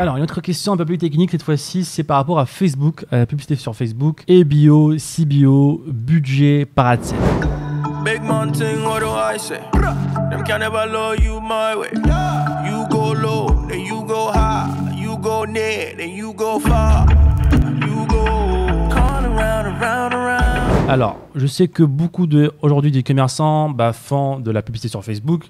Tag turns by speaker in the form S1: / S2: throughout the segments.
S1: Alors, une autre question un peu plus technique cette fois-ci, c'est par rapport à Facebook, à euh, la publicité sur Facebook, et bio, budget par Alors, je sais que beaucoup de aujourd'hui des commerçants bah, font de la publicité sur Facebook.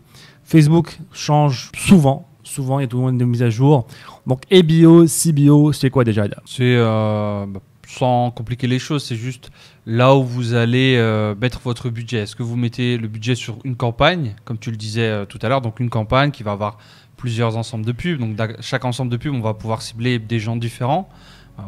S1: Facebook change souvent souvent il y a tout le monde de mises à jour. Donc
S2: EBIO, CBO, c'est quoi déjà C'est euh, bah, sans compliquer les choses, c'est juste là où vous allez euh, mettre votre budget. Est-ce que vous mettez le budget sur une campagne, comme tu le disais euh, tout à l'heure, donc une campagne qui va avoir plusieurs ensembles de pubs. Donc chaque ensemble de pubs, on va pouvoir cibler des gens différents.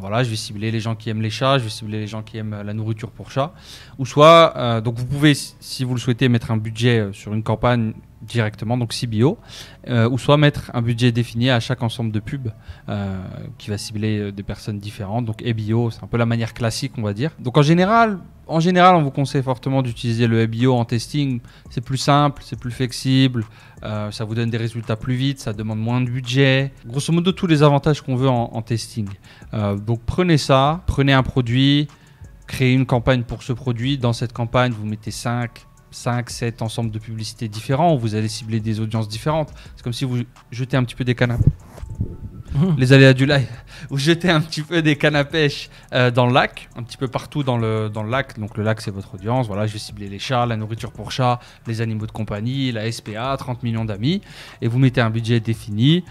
S2: Voilà, je vais cibler les gens qui aiment les chats, je vais cibler les gens qui aiment la nourriture pour chats. Ou soit, donc vous pouvez, si vous le souhaitez, mettre un budget sur une campagne directement, donc CBO, euh, ou soit mettre un budget défini à chaque ensemble de pubs euh, qui va cibler euh, des personnes différentes. Donc EBIO, c'est un peu la manière classique, on va dire. Donc en général, en général, on vous conseille fortement d'utiliser le EBIO en testing. C'est plus simple, c'est plus flexible, ça vous donne des résultats plus vite, ça demande moins de budget. Grosso modo, tous les avantages qu'on veut en, en testing. donc prenez ça, prenez un produit, créez une campagne pour ce produit. Dans cette campagne, vous mettez 5 5, 7 ensembles de publicités différents, vous allez cibler des audiences différentes. C'est comme si vous jetez un petit peu des canapés. Mmh. Les aléas du live, vous jetez un petit peu des canapés pêche euh, dans le lac, un petit peu partout dans le, dans le lac. Donc le lac, c'est votre audience. Voilà, je vais cibler les chats, la nourriture pour chats, les animaux de compagnie, la SPA, 30 millions d'amis. Et vous mettez un budget défini.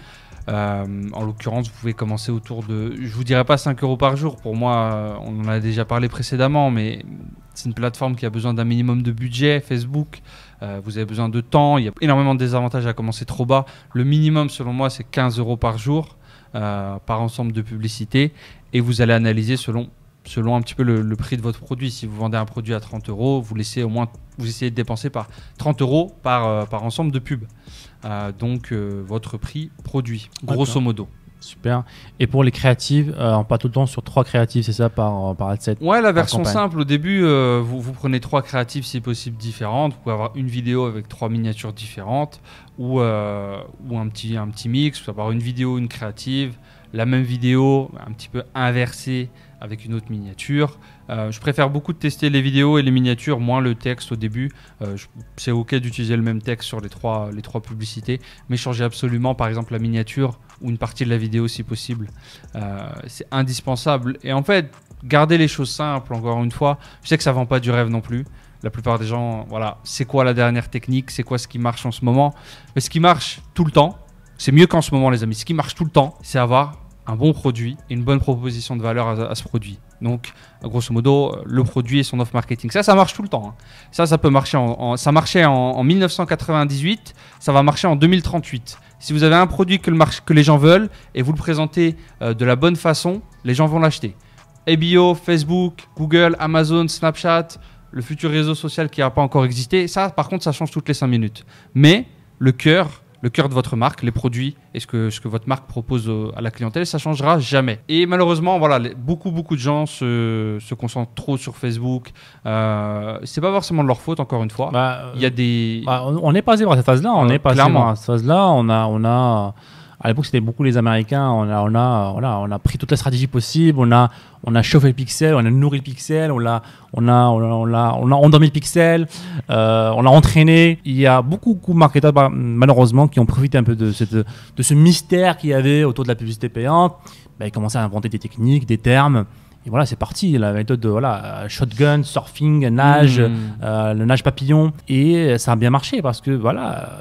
S2: Euh, en l'occurrence, vous pouvez commencer autour de, je vous dirais pas 5 euros par jour. Pour moi, on en a déjà parlé précédemment, mais c'est une plateforme qui a besoin d'un minimum de budget, Facebook. Euh, vous avez besoin de temps. Il y a énormément de désavantages à commencer trop bas. Le minimum, selon moi, c'est 15 euros par jour euh, par ensemble de publicité. Et vous allez analyser selon selon un petit peu le, prix de votre produit. Si vous vendez un produit à 30 euros, vous laissez au moins, vous essayez de dépenser par 30 euros par, euh, par ensemble de pub. donc votre prix produit, grosso modo.
S1: Super. Et pour les créatives, euh, on part tout le temps sur trois créatives, c'est ça, par, euh, par adset Ouais, la version
S2: simple, au début, euh, vous, vous, prenez trois créatives si possible différentes. Vous pouvez avoir une vidéo avec trois miniatures différentes ou, ou un, petit, un petit mix. Vous pouvez avoir une vidéo, une créative, la même vidéo un petit peu inversée avec une autre miniature. Euh, je préfère beaucoup tester les vidéos et les miniatures, moins le texte au début. Euh, c'est ok d'utiliser le même texte sur les trois, les trois publicités, mais changer absolument par exemple la miniature ou une partie de la vidéo si possible. Euh, c'est indispensable. Et en fait, garder les choses simples, encore une fois, je sais que ça vend pas du rêve non plus. La plupart des gens, voilà, c'est quoi la dernière technique, c'est quoi ce qui marche en ce moment. Mais ce qui marche tout le temps, c'est mieux qu'en ce moment, les amis. Ce qui marche tout le temps, c'est avoir un bon produit et une bonne proposition de valeur à, ce produit. Donc, grosso modo, euh, le produit et son off marketing. Ça, ça marche tout le temps. Hein. Ça, ça peut marcher. En, ça marchait en, 1998, ça va marcher en 2038. Si vous avez un produit que, le que les gens veulent et vous le présentez euh, de la bonne façon, les gens vont l'acheter. ABO, Facebook, Google, Amazon, Snapchat, le futur réseau social qui n'a pas encore existé, ça, par contre, ça change toutes les cinq minutes. Mais le cœur, le cœur de votre marque, les produits et ce que, ce que votre marque propose à la clientèle, ça changera jamais. Et malheureusement, voilà, beaucoup, beaucoup de gens se, concentrent trop sur Facebook. Euh, c'est pas forcément de leur faute, encore une fois. Bah, Il y a des... Bah, on est passé
S1: par cette phase-là, on n'est euh, pas cette phase-là, on a... On a à l'époque c'était beaucoup les Américains. On a, on a, voilà, on a pris toute la stratégie possible. On a, on a chauffé le pixel, on a nourri le pixel, on l'a, on a, on on a, endormi le pixel, euh, on l'a entraîné. Il y a beaucoup, beaucoup de marketeurs bah, malheureusement qui ont profité un peu de ce mystère qu'il y avait autour de la publicité payante. Bah, ils commençaient à inventer des techniques, des termes. Et voilà, c'est parti, la méthode de voilà, shotgun, surfing, nage, hmm. euh, le nage papillon. Et ça a bien marché parce que voilà,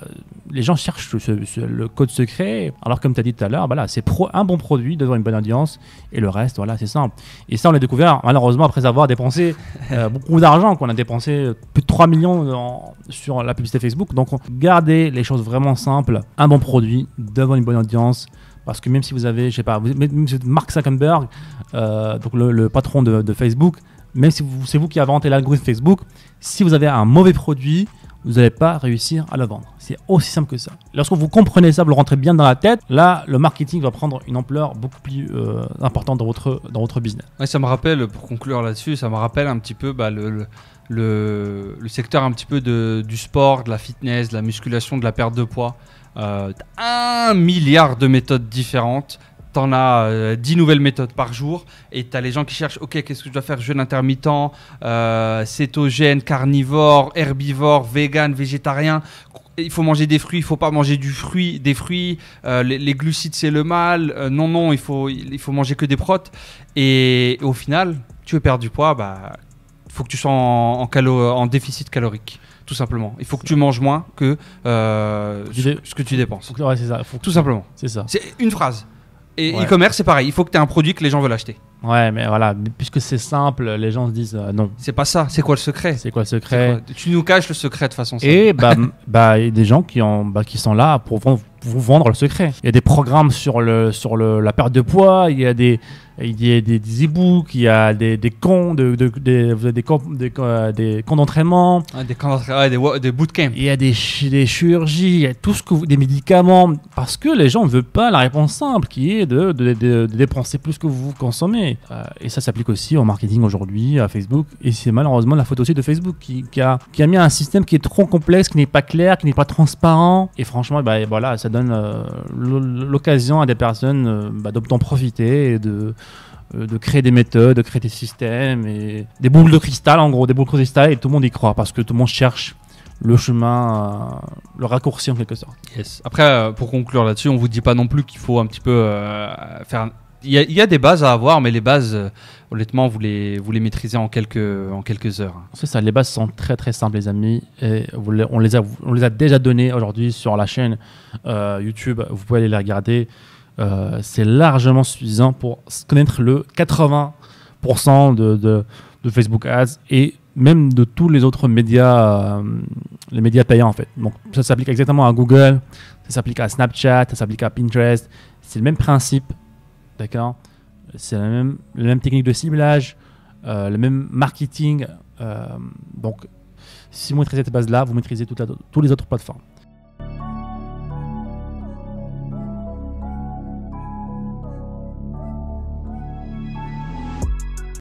S1: les gens cherchent le code secret, alors comme tu as dit tout à l'heure, voilà, c'est un bon produit devant une bonne audience, et le reste, voilà, c'est simple. Et ça, on l'a découvert, malheureusement, après avoir dépensé euh, beaucoup d'argent, qu'on a dépensé euh, plus de 3 millions sur la publicité Facebook. Donc, gardez les choses vraiment simples, un bon produit devant une bonne audience, parce que même si vous avez, je sais pas, même si Mark Zuckerberg, euh, le, patron de, de Facebook, même si c'est vous qui avez inventé l'algorithme Facebook, si vous avez un mauvais produit, vous n'allez pas réussir à la vendre. C'est aussi simple que ça. Lorsque vous comprenez ça, vous le rentrez bien dans la tête, là, le marketing va prendre une ampleur beaucoup plus euh, importante dans votre, dans votre business.
S2: ça me rappelle, pour conclure là-dessus, ça me rappelle un petit peu bah, le, le... Le, secteur un petit peu de, du sport, de la fitness, de la musculation, de la perte de poids. Euh, un milliard de méthodes différentes. T'en as 10 euh, nouvelles méthodes par jour et t'as les gens qui cherchent ok qu'est-ce que je dois faire jeûne intermittent, euh, cétogène, carnivore, herbivore, vegan, végétarien. Il faut manger des fruits, il faut pas manger du fruit, des fruits. Euh, les, glucides c'est le mal. non non il faut il faut manger que des protes. Et, au final tu veux perdre du poids bah faut que tu sois en, en déficit calorique tout simplement. Il faut que tu manges moins que ce, que tu dépenses. ça. tout simplement. C'est ça. C'est une phrase. Et e-commerce, c'est pareil. Il faut que tu aies un produit que les gens veulent acheter. Ouais, mais voilà, puisque c'est simple, les gens se disent euh, non. C'est pas ça. C'est quoi le secret C'est quoi le secret Tu nous caches le secret de façon. Et simple. bah,
S1: bah, y a des gens qui ont, bah, qui sont là pour, vous vendre le secret. Il y a des programmes sur, le, sur le, la perte de poids, il y a des, il e-books, il y a des, des cons, de, des, des, des,
S2: d'entraînement. des des, bootcamps. Il y a des, des
S1: chirurgies, il y a tout ce que des médicaments. Parce que les gens ne veulent pas la réponse simple qui est de, de, dépenser plus que vous consommez. Euh, et ça s'applique aussi au marketing aujourd'hui, à Facebook. Et c'est malheureusement la faute aussi de Facebook qui, qui, a, qui a mis un système qui est trop complexe, qui n'est pas clair, qui n'est pas transparent. Et franchement, bah, voilà, ça donne euh, l'occasion à des personnes euh, bah, d'en profiter et de, euh, de créer des méthodes, de créer des systèmes et des boules de cristal en gros, des boules de cristal et tout le monde y croit parce que tout le monde cherche le chemin, le raccourci en quelque sorte.
S2: Yes. Après, pour conclure là-dessus, on vous dit pas non plus qu'il faut un petit peu faire faire il y, a des bases à avoir, mais les bases, euh, honnêtement, vous les, vous les maîtrisez en quelques, en quelques heures.
S1: C'est ça, les bases sont très très simples, les amis. Et on, les a, on les a déjà données aujourd'hui sur la chaîne euh, YouTube. Vous pouvez aller les regarder. Euh, c'est largement suffisant pour connaître le 80% de, de, de, Facebook Ads et même de tous les autres médias, les médias payants en fait. Donc ça s'applique exactement à Google, ça s'applique à Snapchat, ça s'applique à Pinterest. C'est le même principe D'accord C'est la même, technique de ciblage, euh, le même marketing. Euh, donc, si vous maîtrisez cette base-là, vous maîtrisez toutes les autres plateformes.